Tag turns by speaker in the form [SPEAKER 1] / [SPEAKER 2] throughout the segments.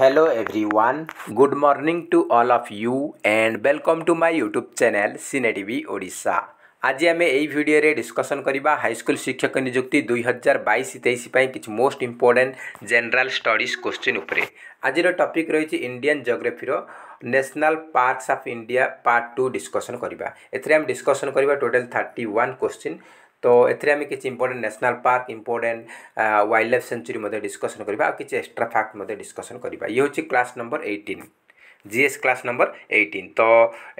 [SPEAKER 1] hello everyone good morning to all of you and welcome to my youtube channel cinetv odisha আজি আমি এই ভিডিওরে discussion করা high school শিক্ষক নিযুক্তি দুই হাজার বাইশ তেইশ কিছু most important general studies question উপরে আজির টপিক রয়েছে ইন্ডিয়ান জিওগ্রাফির national parks of India part two discussion করা এতে আমি ডিসকসন করা টোটাল থার্টি ওয়ান কোশ্চিন তো ଏଥିରେ ଆମେ କିଛି important national park important wildlife sanctuary ମଧ୍ୟ ଡିସ୍କସନ୍ କରିବା ଆଉ କିଛି ଏକ୍ସଟ୍ରା ଫ୍ୟାକ୍ଟ ମଧ୍ୟ ଡିସ୍କସନ୍ କରିବା ଇଏ ହେଉଛି class number eighteen GS class number eighteen তো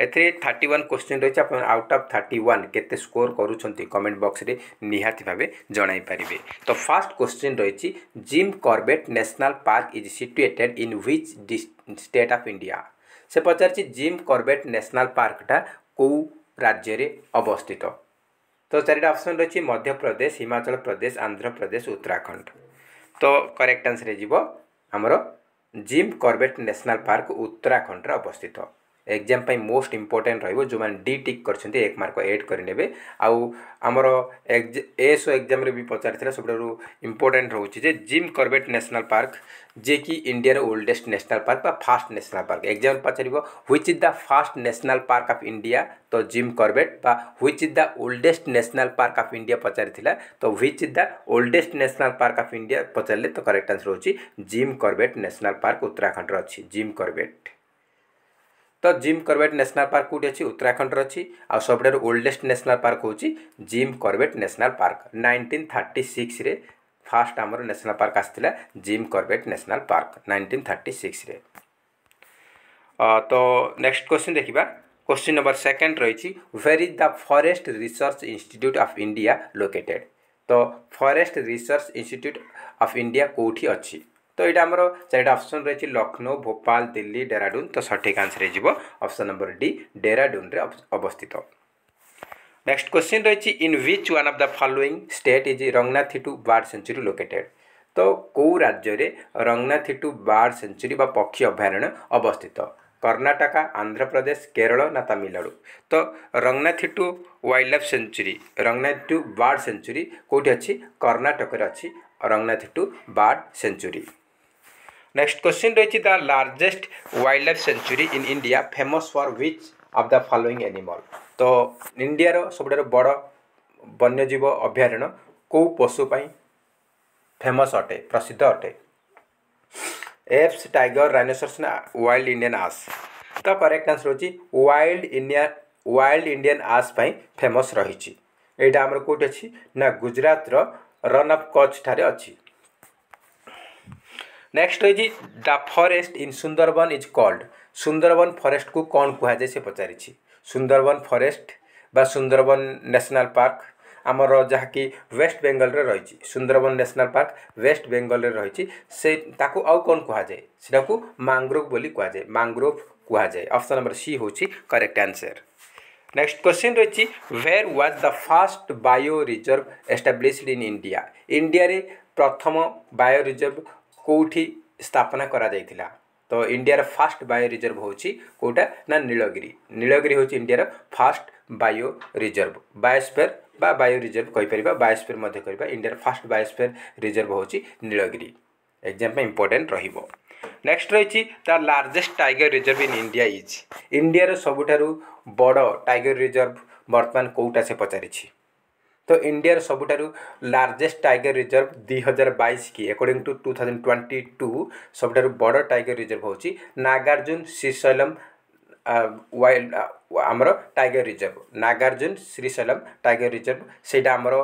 [SPEAKER 1] এতে থার্টি ওয়ান কোশ্চিন রয়েছে আপনার আউট অফ থার্টি ওয়ান কেতে স্কোর করছেন কমেন্ট বক্সরে নিহাতি ভাবে জনাই পারিবে তো ফার্স্ট কোশ্চিন রয়েছে Jim Corbett national park is situated in which state of India সে পচারছে জিম করবেট ন্যাশনাল পার্কটা কেউ রাজ্যের অবস্থিত तो चार अप्सन रही मध्यप्रदेश हिमाचल प्रदेश आंध्र प्रदेश उत्तराखंड तो करेक्ट आंसर जीव आमर Jim Corbett national park Uttarakhand अवस्थित एग्जाम मोस्ट इंपोर्टाट रो जो डी टिक कर एक मार्क एड करे आमर एक्ज एस ओ एक्जाम भी पचार सब इंपोर्टाट रोचे जिम कर्बेट नेशनल पार्क जे कि India oldest national park first national park exam पचार which is the first national park of India तो Jim Corbett which is the oldest national park of India पचार तो which is the oldest national park of India पचारे तो correct answer होची Jim Corbett national park Uttarakhand अच्छी Jim Corbett ତ Jim Corbett national park କେଉଁଠି ଅଛି ଉତ୍ତରାଖଣ୍ଡରେ ଅଛି ଆଉ ସବୁଠାରୁ ଓଲ୍ଡେଷ୍ଟ ନ୍ୟାସନାଲ୍ ପାର୍କ ହେଉଛି Jim Corbett national park nineteen thirty ସିକ୍ସରେ ଫାର୍ଷ୍ଟ ଆମର ନ୍ୟାସନାଲ୍ ପାର୍କ ଆସିଥିଲା Jim Corbett national park nineteen thirty ସିକ୍ସରେ ତ ନେକ୍ସଟ କ୍ୱେଶ୍ଚିନ୍ ଦେଖିବା क्वेश्चन नंबर ସେକେଣ୍ଡ ରହିଛି where is the forest research institute of India located तो forest research institute of India कौटी अच्छी তো ଏଇଟା ଆମର ଚାରିଟା ଅପସନ୍ ରହିଛି ଲକ୍ଷ୍ନୌ ଭୋପାଳ ଦିଲ୍ଲୀ ଡେରାଡୁନ୍ ତ ସଠିକ୍ ଆନ୍ସର୍ ହେଇଯିବ ଅପସନ୍ ନମ୍ବର ଡି ଡେରାଡୁନ୍ରେ ଅବସ୍ଥିତ ନେକ୍ସଟ କ୍ୱେଶ୍ଚିନ୍ ରହିଛି in which one of the following state is Ranganathittu bird sanctuary located ତ କେଉଁ ରାଜ୍ୟରେ ରଙ୍ଗନାଥିଟୁ ବାର୍ଡ଼ ସେଞ୍ଚୁରୀ ବା ପକ୍ଷୀ ଅଭୟାରଣ୍ୟ ଅବସ୍ଥିତ କର୍ଣ୍ଣାଟକା ଆନ୍ଧ୍ରପ୍ରଦେଶ କେରଳ ନା ତାମିଲନାଡ଼ୁ ତ Ranganathittu wildlife sanctuary Ranganathittu bird sanctuary କେଉଁଠି ଅଛି କର୍ଣ୍ଣାଟକରେ ଅଛି Ranganathittu bird sanctuary next question রয়েছে the largest wildlife sanctuary in India famous for which of the following animal ତ ଇଣ୍ଡିଆର ସବୁଠାରୁ ବଡ଼ ବନ୍ୟଜୀବ ଅଭୟାରଣ୍ୟ କେଉଁ ପଶୁ ପାଇଁ ଫେମସ୍ ଅଟେ ପ୍ରସିଦ୍ଧ ଅଟେ ଏପ୍ସ ଟାଇଗର ରାଇନୋସର୍ସ ନା ୱାଇଲ୍ଡ ଇଣ୍ଡିଆନ୍ ଆସ୍ ତ କରେକ୍ଟ ଆନ୍ସର ହେଉଛି wild India wild Indian ass ପାଇଁ ଫେମସ୍ ରହିଛି ଏଇଟା ଆମର କେଉଁଠି ଅଛି ନା ଗୁଜରାଟର ରନ୍ ଅଫ୍ କଚ୍ଛ ଠାରେ ଅଛି नेक्स्ट रही the forest in Sundarban is called Sundarban ଫରେଷ୍ଟକୁ କଣ କୁହାଯାଏ ସେ ପଚାରିଛି ସୁନ୍ଦରବନ ଫରେଷ୍ଟ ବା ସୁନ୍ଦରବନ ନ୍ୟାସନାଲ୍ ପାର୍କ ଆମର ଯାହାକି ୱେଷ୍ଟ ବେଙ୍ଗଲରେ ରହିଛି ସୁନ୍ଦରବନ ନ୍ୟାସନାଲ୍ ପାର୍କ ୱେଷ୍ଟ ବେଙ୍ଗଲରେ ରହିଛି ସେ ତାକୁ ଆଉ କ'ଣ କୁହାଯାଏ ସେଟାକୁ ମାଂଗ୍ରୋଭ୍ ବୋଲି କୁହାଯାଏ ମାଂଗ୍ରୋଭ୍ କୁହାଯାଏ ଅପସନ୍ ନମ୍ବର ସି ହେଉଛି କରେକ୍ଟ ଆନ୍ସର୍ ନେକ୍ସଟ କ୍ୱେଶ୍ଚିନ୍ ରହିଛି where was the first bio reserve established in India ଇଣ୍ଡିଆରେ ପ୍ରଥମ ବାୟୋ ରିଜର୍ଭ କେଉଁଠି ସ୍ଥାପନା କରାଯାଇଥିଲା ତ ଇଣ୍ଡିଆର ଫାର୍ଷ୍ଟ ବାୟୋ ରିଜର୍ଭ ହେଉଛି କେଉଁଟା ନା ନୀଳଗିରି ନୀଳଗିରି ହେଉଛି ଇଣ୍ଡିଆର ଫାର୍ଷ୍ଟ ବାୟୋ ରିଜର୍ଭ ବାୟୋସ୍ଫିୟର ବା ବାୟୋ ରିଜର୍ଭ କହିପାରିବା ବାୟୋସ୍ଫିୟର ମଧ୍ୟ କହିବା ଇଣ୍ଡିଆର ଫାର୍ଷ୍ଟ ବାୟୋସ୍ଫିୟର ରିଜର୍ଭ ହେଉଛି ନୀଳଗିରି ଏକ୍ଜାମ୍ ପାଇଁ ଇମ୍ପୋର୍ଟାଣ୍ଟ ରହିବ ନେକ୍ସଟ ରହିଛି the largest tiger reserve in India is ଇଣ୍ଡିଆର ସବୁଠାରୁ ବଡ଼ ଟାଇଗର ରିଜର୍ଭ ବର୍ତ୍ତମାନ କେଉଁଟା ସେ ପଚାରିଛି ତ ଇଣ୍ଡିଆର ସବୁଠାରୁ ଲାର୍ଜେଷ୍ଟ ଟାଇଗର ରିଜର୍ଭ ଦୁଇ ହଜାର ବାଇଶ କି according to two thousand twenty two ସବୁଠାରୁ ବଡ଼ ଟାଇଗର ରିଜର୍ଭ ହେଉଛି ନାଗାର୍ଜୁନ ଶ୍ରୀଶୈଲମ ୱାଇଲ୍ଡ ଆମର tiger reserve Nagarjuna Srisailam tiger reserve ସେଇଟା ଆମର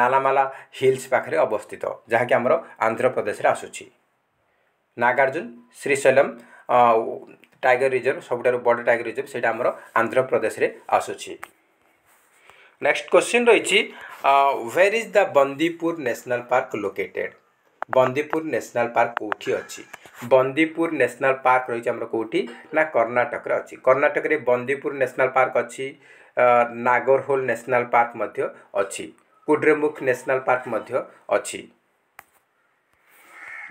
[SPEAKER 1] ନାଲାମାଲା ହିଲ୍ସ ପାଖରେ ଅବସ୍ଥିତ ଯାହାକି ଆମର ଆନ୍ଧ୍ରପ୍ରଦେଶରେ ଆସୁଛି ନାଗାର୍ଜୁନ ଶ୍ରୀଶୈଲମ ଟାଇଗର ରିଜର୍ଭ ସବୁଠାରୁ ବଡ଼ ଟାଇଗର ରିଜର୍ଭ ସେଇଟା ଆମର ଆନ୍ଧ୍ରପ୍ରଦେଶରେ ଆସୁଛି নেক্সট কোশ্চিন রয়েছে where is the Bandipur national park located Bandipur national park কোটি অছি বন্দিপুর ন্যাশনাল পার্ক রয়েছে আমার কোটি না কর্ণাটকরে অছি কর্ণাটকরে বন্দিপুর ন্যাশনাল পার্ক অছি নাগরহোল ন্যাশনাল পার্ক মধ্যে অছি কুড্রেমুখ ন্যাশনাল পার্ক মধ্যে অছি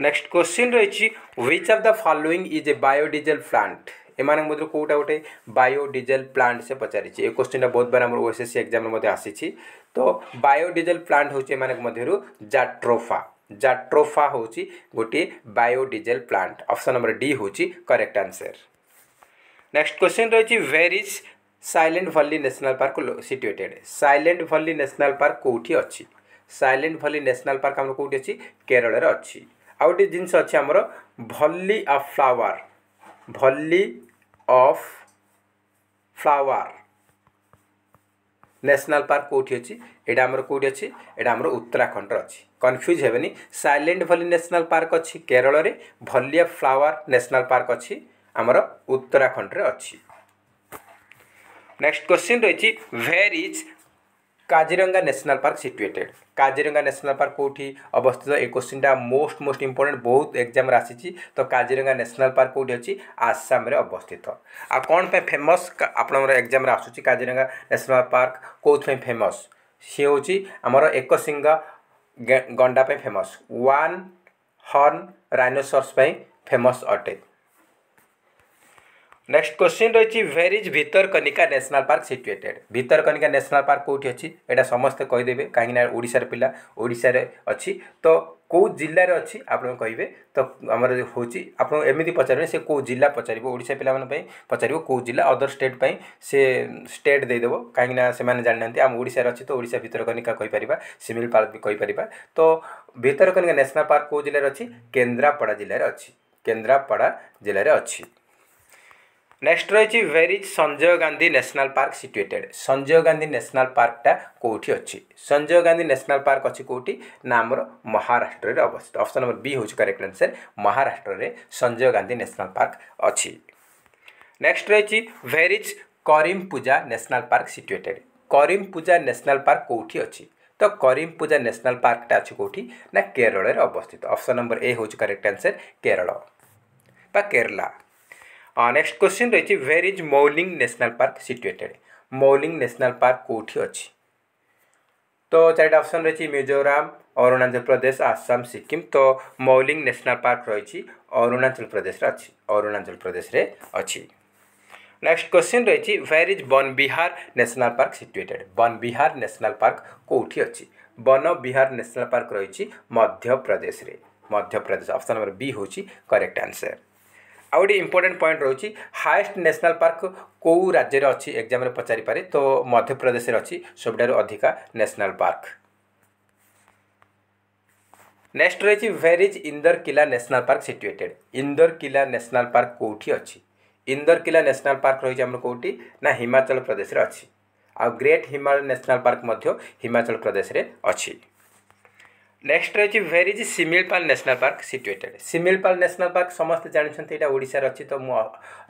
[SPEAKER 1] নেক্সট কোশ্চিন রয়েছে which of the following is a biodiesel plant ଏମାନଙ୍କ ମଧ୍ୟରୁ କେଉଁଟା ଗୋଟେ ବାୟୋଡିଜେଲ ପ୍ଲାଣ୍ଟ ସେ ପଚାରିଛି ଏ କୋଶ୍ଚିନ୍ଟା ବହୁତ ବାର ଆମର ଓଏସ୍ଏସ୍ସି ଏକ୍ଜାମ୍ରେ ମଧ୍ୟ ଆସିଛି ତ ବାୟୋଡିଜେଲ ପ୍ଲାଣ୍ଟ ହେଉଛି ଏମାନଙ୍କ ମଧ୍ୟରୁ ଜାଟ୍ରୋଫା ଜାଟ୍ରୋଫା ହେଉଛି ଗୋଟିଏ biodiesel plant option number D ହେଉଛି କରେକ୍ଟ ଆନ୍ସର ନେକ୍ସଟ କ୍ୱେଶ୍ଚିନ୍ ରହିଛି where is silent valley national park situated silent valley national park କେଉଁଠି ଅଛି ସାଇଲେଣ୍ଟ ଭଲି ନ୍ୟାସନାଲ୍ ପାର୍କ ଆମର କେଉଁଠି ଅଛି କେରଳରେ ଅଛି ଆଉ ଗୋଟେ ଜିନିଷ ଅଛି ଆମର valley of flower valley of flower national park କେଉଁଠି ଅଛି ଏଇଟା ଆମର କେଉଁଠି ଅଛି ଏଇଟା ଆମର ଉତ୍ତରାଖଣ୍ଡରେ ଅଛି କନଫ୍ୟୁଜ୍ ହେବେନି ସାଇଲେଣ୍ଟ ଭଲି ନ୍ୟାସନାଲ୍ ପାର୍କ ଅଛି କେରଳରେ ଭଲିଆ ଫ୍ଲାୱାର୍ ନ୍ୟାସନାଲ୍ ପାର୍କ ଅଛି ଆମର ଉତ୍ତରାଖଣ୍ଡରେ ଅଛି ନେକ୍ସଟ କ୍ୱେଶ୍ଚିନ୍ ରହିଛି where is Kaziranga national park situated Kaziranga national park কোটি অবস্থিত এই কোশ্চিনটা মোস্ট মোস্ট ইম্পর্টেন্ট বহুত এক্সামে আসিছি তো কাজিরঙ্গা ন্যাশনাল পার্ক কোটি অছি আসামে অবস্থিত আর কোণ পাই ফেমস আপনার এক্সামে আসুচি কাজিরঙ্গা ন্যাশনাল পার্ক কোথায় ফেমস সি হচ্ছে আমার এক সিংহ গণ্ডা famous one horn rhinoceros famous অটে নেক্সট কোশ্চিন রয়েছে where is Bhitarkanika national park situated Bhitarkanika national park কোটি অছি এটা সমস্তে কইদেবে কাহিঁকি না ওড়িশার পিলা ওড়িশার অছি তো কেউ জেলার অছি আপনার কহবে তো আমার হচ্ছে আপনার এমনি পচারবে সে কেউ জেলা পচারিব ওড়িশা পিলা পচারিব কেউ জেলা অদর স্টেট পাই সে স্টেট দেইদেব কাহিঁকি না সে জানি না আমি ওড়িশার অছি তো ওড়িশা ভিতরকনিকা কইপারিবা সিমিল পার্ক বি কইপারিবা তো ভিতরকনিকা ন্যাশনাল পার্ক কেউ জেলার অছি কেন্দ্রাপড়া জেলার অছি কেন্দ্রাপড়া জেলার অছি নেক্সট রয়েছে where is Sanjay Gandhi national park situated Sanjay Gandhi national পার্কটা কোটি অছি সঞ্জয় গান্ধী ন্যাশনাল পার্ক অছি কোটি না আমার মহারাষ্ট্রের অবস্থিত অপশন নম্বর বি হচ্ছে কারেক্ট আনসর মহারাষ্ট্রের সঞ্জয় গান্ধী ন্যাশনাল পার্ক অছি নেক্সট রয়েছে ওয়ের ইজ করিম পূজা ন্যাশনাল পার্ক সিটুয়েটেড করিম পূজা ন্যাশনাল পার্ক কোটি অছি তো করিম পূজা ন্যাশনাল পার্কটা আছে কোটি না কেরলের অবস্থিত অপশন নম্বর এ হচ্ছে কারেক্ট আনসর কেরল বা কেরলা ନେକ୍ସଟ କ୍ୱେଶ୍ଚିନ୍ ରହିଛି where is Mouling national park situated Mouling national park କେଉଁଠି ଅଛି ତ ଚାରିଟା ଅପସନ୍ ରହିଛି ମିଜୋରାମ ଅରୁଣାଚଳ ପ୍ରଦେଶ ଆସାମ ସିକିମ୍ ତ ମୌଲିଂ ନ୍ୟାସନାଲ୍ ପାର୍କ ରହିଛି ଅରୁଣାଚଳ ପ୍ରଦେଶରେ ଅଛି ଅରୁଣାଚଳ ପ୍ରଦେଶରେ ଅଛି ନେକ୍ସଟ କ୍ୱେଶ୍ଚିନ୍ ରହିଛି where is Van Vihar national park ସିଚୁଏଟେଡ଼୍ ବନ ବିହାର ନ୍ୟାସନାଲ୍ ପାର୍କ କେଉଁଠି ଅଛି ବନ ବିହାର ନ୍ୟାସନାଲ୍ ପାର୍କ ରହିଛି ମଧ୍ୟପ୍ରଦେଶରେ ମଧ୍ୟପ୍ରଦେଶ ଅପସନ୍ ନମ୍ବର ବି ହେଉଛି କରେକ୍ଟ ଆନ୍ସର୍ ଆଉ ଗୋଟେ ଇମ୍ପୋର୍ଟାଣ୍ଟ ପଏଣ୍ଟ ରହୁଛି ହାଏଷ୍ଟ ନ୍ୟାସନାଲ୍ ପାର୍କ କେଉଁ ରାଜ୍ୟରେ ଅଛି ଏକ୍ଜାମ୍ରେ ପଚାରିପାରେ ତ ମଧ୍ୟପ୍ରଦେଶରେ ଅଛି ସବୁଠାରୁ ଅଧିକା ନ୍ୟାସନାଲ୍ ପାର୍କ ନେକ୍ସଟ ରହିଛି where is Inder Kilah national park situated Inder Kilah national park କେଉଁଠି ଅଛି ଇନ୍ଦର କିଲା ନ୍ୟାସନାଲ୍ ପାର୍କ ରହିଛି ଆମର କେଉଁଠି ନା ହିମାଚଳ ପ୍ରଦେଶରେ ଅଛି ଆଉ ଗ୍ରେଟ୍ ହିମାଳୟ ନ୍ୟାସନାଲ୍ ପାର୍କ ମଧ୍ୟ ହିମାଚଳ ପ୍ରଦେଶରେ ଅଛି নেক্সট রয়েছে where is Similipal national park situated Similipal national park সমস্তে জাঁচান এটা ওড়শার অছি তো মু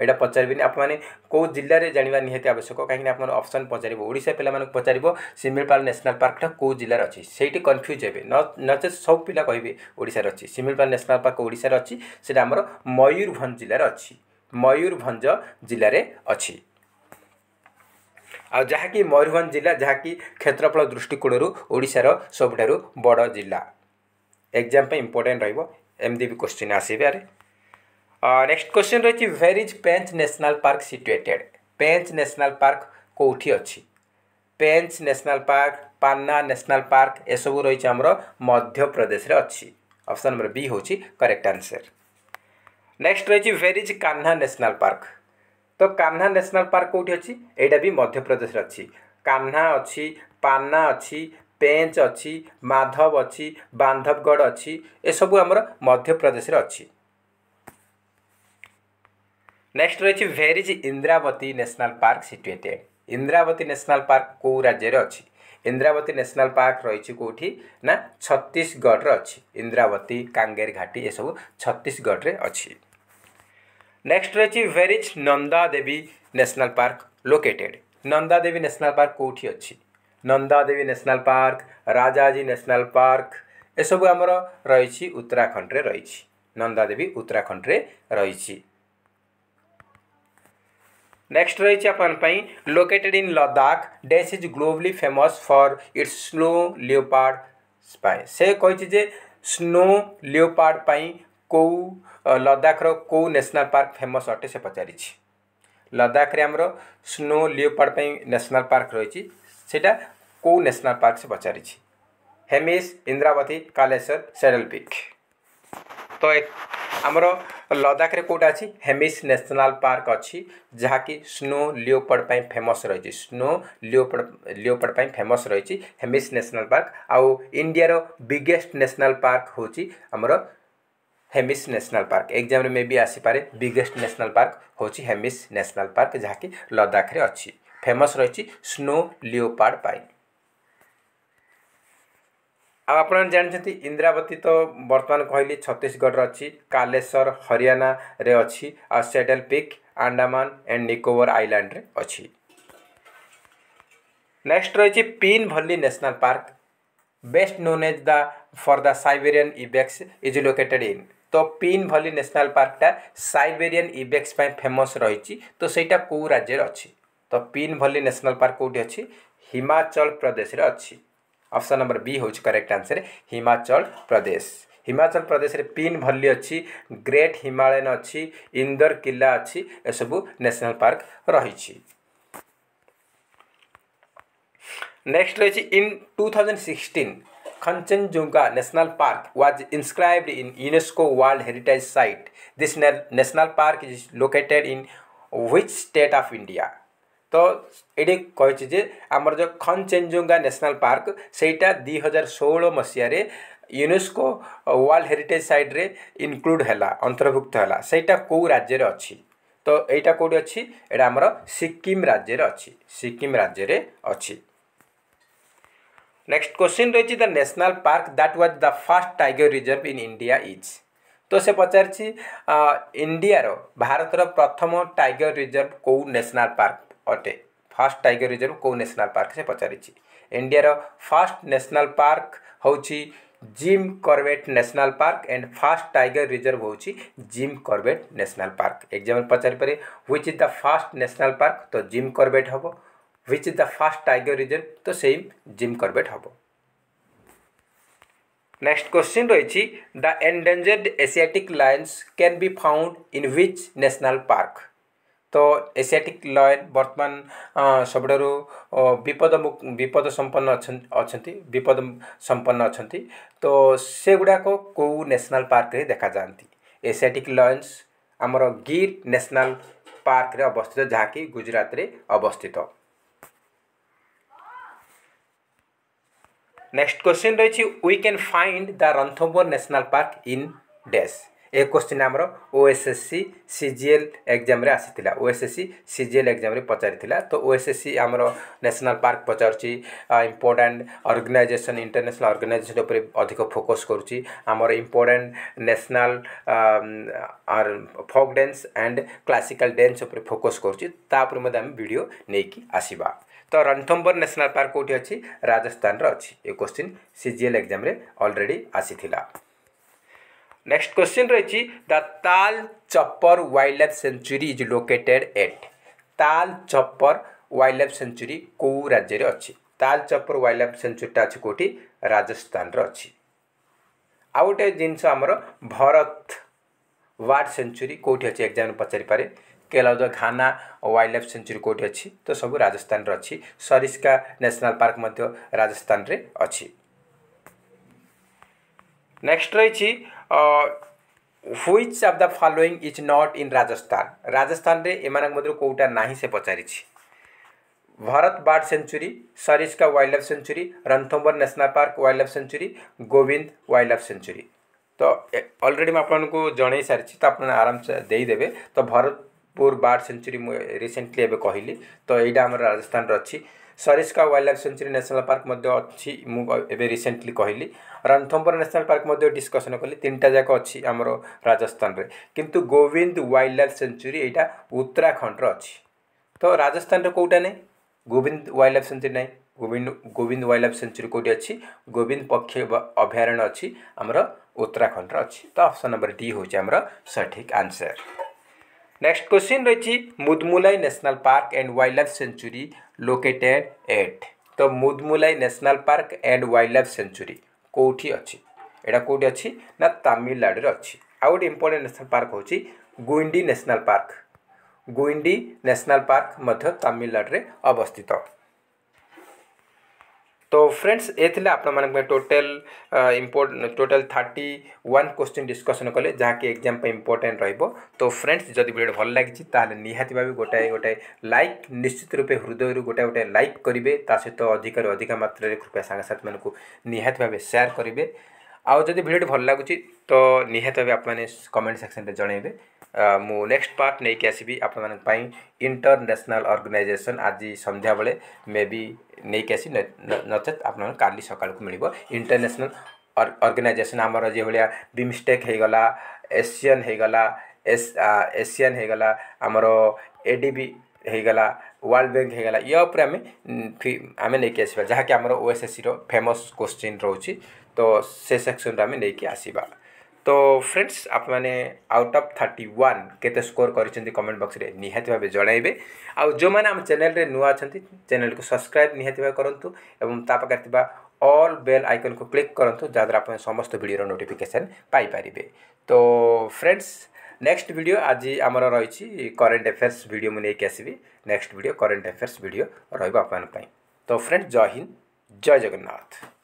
[SPEAKER 1] এটা পচারিবি আপনার কেউ জেলার জাঁয়া নিহতি আবশ্যক কিন্তু আপনার অপসন পচারিব ওড়শা পিলা মানুষ পচারিব সিমিলপাল ন্যাশনাল পার্কটা কেউ জেলার অছি সেইটি কনফ্ୟୁଜ୍ ହେବେ ନଚେତ୍ ସବୁ ପିଲା କହିବେ ଓଡ଼ିଶାରେ ଅଛି ସିମିଳିପାଳ ନ୍ୟାସନାଲ୍ ପାର୍କ ଓଡ଼ିଶାରେ ଅଛି ସେଇଟା ଆମର ମୟୂରଭଞ୍ଜ ଜିଲ୍ଲାରେ ଅଛି ମୟୂରଭଞ୍ଜ ଜିଲ୍ଲାରେ ଅଛି ଆଉ ଯାହାକି ମୟୂରଭଞ୍ଜ ଜିଲ୍ଲା ଯାହାକି କ୍ଷେତ୍ରଫଳ ଦୃଷ୍ଟିକୋଣରୁ ଓଡ଼ିଶାର ସବୁଠାରୁ ବଡ଼ ଜିଲ୍ଲା ଏକ୍ଜାମ୍ ପାଇଁ ଇମ୍ପୋର୍ଟାଣ୍ଟ ରହିବ ଏମିତି ବି କୋଶ୍ଚିନ୍ ଆସିପାରେ ନେକ୍ସଟ କୋଶ୍ଚିନ୍ ରହିଛି where is Pench national park situated Pench national park କେଉଁଠି ଅଛି Pench national park Panna national park ଏସବୁ ରହିଛି ଆମର ମଧ୍ୟପ୍ରଦେଶରେ ଅଛି ଅପସନ୍ ନମ୍ବର ବି ହେଉଛି କରେକ୍ଟ ଆନ୍ସର୍ ନେକ୍ସଟ ରହିଛି where is Kanha national park তো କାହ୍ନା ନ୍ୟାସନାଲ୍ ପାର୍କ କେଉଁଠି ଅଛି ଏଇଟା ବି ମଧ୍ୟପ୍ରଦେଶରେ ଅଛି କାହ୍ନା ଅଛି ପାନ୍ନା ଅଛି ପେଞ୍ଚ ଅଛି ମାଧବ ଅଛି ବାନ୍ଧବଗଡ଼ ଅଛି ଏସବୁ ଆମର ମଧ୍ୟପ୍ରଦେଶରେ ଅଛି ନେକ୍ସଟ ରହିଛି where is Indravati national park situated Indravati national park କେଉଁ ରାଜ୍ୟରେ ଅଛି ଇନ୍ଦ୍ରାବତୀ ନ୍ୟାସନାଲ୍ ପାର୍କ ରହିଛି କେଉଁଠି ନା ଛତିଶଗଡ଼ରେ ଅଛି ଇନ୍ଦ୍ରାବତୀ କାଙ୍ଗେର ଘାଟି ଏସବୁ ଛତିଶଗଡ଼ରେ ଅଛି नेक्स्ट रही where is is Nanda Devi national park located Nanda Devi national park कौटी अच्छी Nanda Devi national park Rajaji national park एसबू आमर रही उत्तराखंड रही नंदा देवी उत्तराखंड रही नेक्स्ट रही अपन लोकेटेड इन लद्दाख डेस is globally famous for its snow leopard से कही स्नो लियोपार्ड कौ लदाखर कौ नेशनल पार्क फेमस अटे से पचार लदाखे आमर स्नो लिओपाड़ी नेशनल पार्क रही कौ नेशनल पार्क से पचार हेमेश इंद्रावती कालेश्वर सेडल पिक तो आमर लदाखे कौटा अच्छी हेमिश नेशनल पार्क अच्छी जहाँकि स्नो लिओपाड़ी फेमस रही स्नो लिओपड लिओपाड़ी फेमस रही हेमिश नेशनल पार्क आउ इंडिया रो बिगेस्ट नेशनल पार्क होची हमरो ହେମିସ୍ ନ୍ୟାସନାଲ୍ ପାର୍କ ଏକ୍ଜାମ୍ରେ ମେ ବି ଆସିପାରେ ବିଗେଷ୍ଟ ନ୍ୟାସନାଲ୍ ପାର୍କ ହେଉଛି ହେମିସ୍ ନ୍ୟାସନାଲ୍ ପାର୍କ ଯାହାକି ଲଦାଖରେ ଅଛି ଫେମସ୍ ରହିଛି ସ୍ନୋ ଲିଓପାର୍ଡ଼ ପାଇଁ ଆଉ ଆପଣ ଜାଣିଛନ୍ତି ଇନ୍ଦ୍ରାବତୀ ତ ବର୍ତ୍ତମାନ କହିଲି ଛତିଶଗଡ଼ରେ ଅଛି କାଲେଶ୍ୱର ହରିୟାଣାରେ ଅଛି ଆଉ saddle peak Andaman and Nicobar ଆଇଲ୍ୟାଣ୍ଡରେ ଅଛି ନେକ୍ସଟ ରହିଛି pin valley national park best known as the for the Siberian ibex is located in ତ ପିନ୍ ଭଲି ନ୍ୟାସନାଲ୍ ପାର୍କଟା ସାଇବେରିଆନ୍ ଇବେକ୍ସ ପାଇଁ ଫେମସ୍ ରହିଛି ତ ସେଇଟା କେଉଁ ରାଜ୍ୟରେ ଅଛି ତ ପିନ୍ ଭଲି ନ୍ୟାସନାଲ୍ ପାର୍କ କେଉଁଠି ଅଛି ହିମାଚଳ ପ୍ରଦେଶରେ ଅଛି ଅପସନ୍ ନମ୍ବର ବି ହେଉଛି କରେକ୍ଟ ଆନ୍ସର୍ ହିମାଚଳ ପ୍ରଦେଶ ହିମାଚଳ ପ୍ରଦେଶରେ ପିନ୍ ଭଲି ଅଛି ଗ୍ରେଟ୍ ହିମାଳୟନ ଅଛି ଇନ୍ଦୋର କିଲ୍ଲା ଅଛି ଏସବୁ ନ୍ୟାସନାଲ୍ ପାର୍କ ରହିଛି ନେକ୍ସଟ ରହିଛି in two thousand sixteen Kanchenjunga National Park was inscribed in UNESCO World Heritage Site. This national park is located in which state of India? तो ଏଠି କହିଛି ଯେ ଆମର ଯେଉଁ ଖନଚେଞ୍ଜୁଙ୍ଗା ନ୍ୟାସନାଲ୍ ପାର୍କ ସେଇଟା ଦୁଇ ହଜାର ଷୋହଳ ମସିହାରେ ୟୁନେସ୍କୋ ୱାର୍ଲଡ଼ ହେରିଟେଜ୍ ସାଇଟ୍ରେ ଇନକ୍ଲୁଡ଼ ହେଲା ଅନ୍ତର୍ଭୁକ୍ତ ହେଲା ସେଇଟା କେଉଁ ରାଜ୍ୟରେ ଅଛି ତ ଏଇଟା କେଉଁଠି ଅଛି ଏଇଟା ଆମର ସିକିମ୍ ରାଜ୍ୟରେ ଅଛି ସିକିମ୍ ରାଜ୍ୟରେ ଅଛି नेक्स्ट क्वेश्चन रही the national park that was the first tiger reserve in India is तो से पचार इंडिया रो भारत रो प्रथम टाइगर रिजर्व कौ नेशनल पार्क अटे फास्ट टाइगर रिजर्व कौ नेशनल पार्क से पचार इंडिया रो फास्ट नेशनल पार्क हूँ Jim Corbett national park and first tiger reserve हूँ Jim Corbett national park exam पचारिपर which is the first national park तो जिम कर्बेट हम which is the first tiger region তো সেই Jim Corbett হব next question রয়েছে the endangered Asiatic lions can be found in which national park তো Asiatic lion বর্তমান সবুঠাରୁ বিপদ বিপদ সম্পন্ন অনেক বিপদ সম্পন্ন অনেক তো সেগুড়াক কেউ ন্যাশনাল পার্করে দেখা যাতে এশিয়াটিক লয়ন্স আমার গির ন্যাশনাল পার্করে অবস্থিত যাকি গুজরাটে অবস্থিত নেক্সট কোশ্চিন রয়েছে we can find the Ranthambore national park in dash ଏ କୋଶ୍ଚିନ୍ ଆମର O S S C C G L ଏକ୍ଜାମ୍ରେ ଆସିଥିଲା O S S C C G L ଏକ୍ଜାମ୍ରେ ପଚାରିଥିଲା ତ ଓ ଏସ୍ ଏସ୍ ସି ଆମର ନ୍ୟାସନାଲ୍ ପାର୍କ ପଚାରୁଛି ଇମ୍ପୋର୍ଟାଣ୍ଟ ଅର୍ଗାନାଇଜେସନ୍ ଇଣ୍ଟରନ୍ୟାସନାଲ୍ ଅର୍ଗାନାଇଜେସନ୍ ଉପରେ ଅଧିକ ଫୋକସ୍ କରୁଛି ଆମର important national folk dance and classical dance ଉପରେ ଫୋକସ୍ କରୁଛି ତା ଉପରେ ମଧ୍ୟ ଆମେ ଭିଡ଼ିଓ ନେଇକି ଆସିବା ତ ରଣଥମ୍ବର ନ୍ୟାସନାଲ୍ ପାର୍କ କେଉଁଠି ଅଛି ରାଜସ୍ଥାନର ଅଛି ଏ କୋଶ୍ଚିନ୍ ସି ଜି ଏଲ୍ ଏକ୍ଜାମ୍ରେ ଅଲରେଡ଼ି ଆସିଥିଲା ନେକ୍ସଟ କୋଶ୍ଚିନ୍ ରହିଛି the Tal Chhapar wildlife sanctuary is located at Tal Chhapar wildlife sanctuary କେଉଁ ରାଜ୍ୟରେ ଅଛି ତାଲ ଚପର ୱାଇଲ୍ଡ ଲାଇଫ୍ ସେଞ୍ଚୁରୀଟା ଅଛି କେଉଁଠି ରାଜସ୍ଥାନର ଅଛି ଆଉ ଗୋଟେ ଜିନିଷ ଆମର ଭରତ ୱାର୍ଡ଼ ସେଞ୍ଚୁରୀ କେଉଁଠି ଅଛି ଏକ୍ଜାମ୍ରେ ପଚାରିପାରେ Keoladeo Ghana wildlife sanctuary କେଉଁଠି ଅଛି ତ ସବୁ ରାଜସ୍ଥାନରେ ଅଛି ସରିସ୍କା ନ୍ୟାସନାଲ୍ ପାର୍କ ମଧ୍ୟ ରାଜସ୍ଥାନରେ ଅଛି ନେକ୍ସଟ ରହିଛି which of the following is not in Rajasthan রাজস্থানে এমানক মধ্যে কোটা নাহি সে পচারিছি Bharat bird sanctuary Sariska wildlife sanctuary Ranthambore national park wildlife sanctuary Govind wildlife sanctuary তো অলরেডি মু আপনার জনাই সারিছি তো আপনার আরামসে দিয়ে দেবে তো ভরত ପୁର ବାର୍ଡ଼ ସେଞ୍ଚୁରୀ ମୁଁ ରିସେଣ୍ଟଲି ଏବେ କହିଲି ତ ଏଇଟା ଆମର ରାଜସ୍ଥାନରେ ଅଛି Sariska wildlife sanctuary national park ମଧ୍ୟ ଅଛି ମୁଁ ଏବେ ରିସେଣ୍ଟଲି କହିଲି ରଣଥମ୍ବର ନ୍ୟାସନାଲ୍ ପାର୍କ ମଧ୍ୟ ଡିସ୍କସନ୍ କଲି ତିନିଟା ଯାକ ଅଛି ଆମର ରାଜସ୍ଥାନରେ କିନ୍ତୁ ଗୋବିନ୍ଦ ୱାଇଲ୍ଡ ଲାଇଫ୍ ସେଞ୍ଚୁରୀ ଏଇଟା ଉତ୍ତରାଖଣ୍ଡର ଅଛି ତ ରାଜସ୍ଥାନର କେଉଁଟା ନାହିଁ ଗୋବିନ୍ଦ ୱାଇଲ୍ଡ ଲାଇଫ୍ ସେଞ୍ଚୁରୀ ନାହିଁ Govind Govind wildlife sanctuary କେଉଁଠି ଅଛି ଗୋବିନ୍ଦ ପକ୍ଷୀ ଅଭୟାରଣ୍ୟ ଅଛି ଆମର ଉତ୍ତରାଖଣ୍ଡର ଅଛି ତ ଅପସନ୍ ନମ୍ବର ଡି ହେଉଛି ଆମର ସଠିକ୍ ଆନ୍ସର୍ नेक्स्ट क्वेश्चन रही Mudumalai national park and wildlife sanctuary located at तो Mudumalai national park and wildlife sanctuary कौटी अच्छी यहाँ कौटी अच्छी ना तमिलनाडु अच्छी आउ गोटे इम्पोर्टां नेशनल पार्क हूँ Guindy national park Guindy national park Tamil Nadu अवस्थित তো ଫ୍ରେଣ୍ଡସ୍ ଏ ଥିଲା ଆପଣମାନଙ୍କ ପାଇଁ total import total thirty one question discussion କଲେ ଯାହାକି ଏକ୍ଜାମ୍ ପାଇଁ ଇମ୍ପୋର୍ଟାଣ୍ଟ ରହିବ ତ ଫ୍ରେଣ୍ଡସ୍ ଯଦି ଭିଡ଼ିଓଟି ଭଲ ଲାଗିଛି ତାହେଲେ ନିହାତି ଭାବେ ଗୋଟାଏ ଗୋଟାଏ ଲାଇକ୍ ନିଶ୍ଚିତ ରୂପେ ହୃଦୟରୁ ଗୋଟାଏ ଗୋଟାଏ ଲାଇକ୍ କରିବେ ତା ସହିତ ଅଧିକରୁ ଅଧିକ ମାତ୍ରାରେ କୃପା ସାଙ୍ଗସାଥିମାନଙ୍କୁ ନିହାତି ଭାବେ ସେୟାର କରିବେ ଆଉ ଯଦି ଭିଡ଼ିଓଟି ଭଲ ଲାଗୁଛି ତ ନିହାତି ଭାବେ ଆପଣମାନେ କମେଣ୍ଟ ସେକ୍ସନ୍ରେ ଜଣାଇବେ मु नेक्स्ट पार्ट नहीं आसबि आपण इंटरनेशनल अर्गानाइजेसन आज संध्या बेले मे बी नहीं आसी नचे आप का सका मिल इंटरनेशनल अर्गानाइजेसन आमर जो भाया बिमस्टेक होगला एसीयन होगला एस एसीयन होगला आमर एडीबी ହେଇଗଲା ୱାର୍ଲଡ଼ ବ୍ୟାଙ୍କ ହେଇଗଲା ୟା ଉପରେ ଆମେ ଆମେ ନେଇକି ଆସିବା ଯାହାକି ଆମର ଓଏସ୍ଏସ୍ସିର ଫେମସ୍ କୋଶ୍ଚିନ୍ ରହୁଛି ତ ସେ ସେକ୍ସନ୍ରେ ଆମେ ନେଇକି ଆସିବା তো ଫ୍ରେଣ୍ଡସ୍ ଆପଣମାନେ ଆଉଟ୍ ଅଫ୍ ଥାର୍ଟି ୱାନ୍ କେତେ ସ୍କୋର୍ କରିଛନ୍ତି କମେଣ୍ଟ ବକ୍ସରେ ନିହାତି ଭାବେ ଜଣାଇବେ ଆଉ ଯେଉଁମାନେ ଆମ ଚ୍ୟାନେଲ୍ରେ ନୂଆ ଅଛନ୍ତି ଚ୍ୟାନେଲ୍କୁ ସବସ୍କ୍ରାଇବ୍ ନିହାତି ଭାବେ କରନ୍ତୁ ଏବଂ ତା ପାଖରେ ଥିବା ଅଲ୍ ବେଲ୍ ଆଇକନ୍କୁ କ୍ଲିକ୍ କରନ୍ତୁ ଯାହାଦ୍ୱାରା ଆପଣ ସମସ୍ତ ଭିଡ଼ିଓର ନୋଟିଫିକେସନ୍ ପାଇପାରିବେ ତ ଫ୍ରେଣ୍ଡସ୍ ନେକ୍ସଟ ଭିଡ଼ିଓ ଆଜି ଆମର ରହିଛି କରେଣ୍ଟ ଆଫେୟାର୍ସ ଭିଡ଼ିଓ ମୁଁ ନେଇକି ଆସିବି next video current affairs video ରହିବ ଆପଣମାନଙ୍କ ପାଇଁ ତ ଫ୍ରେଣ୍ଡ ଜୟ ହିନ୍ଦ ଜୟ ଜଗନ୍ନାଥ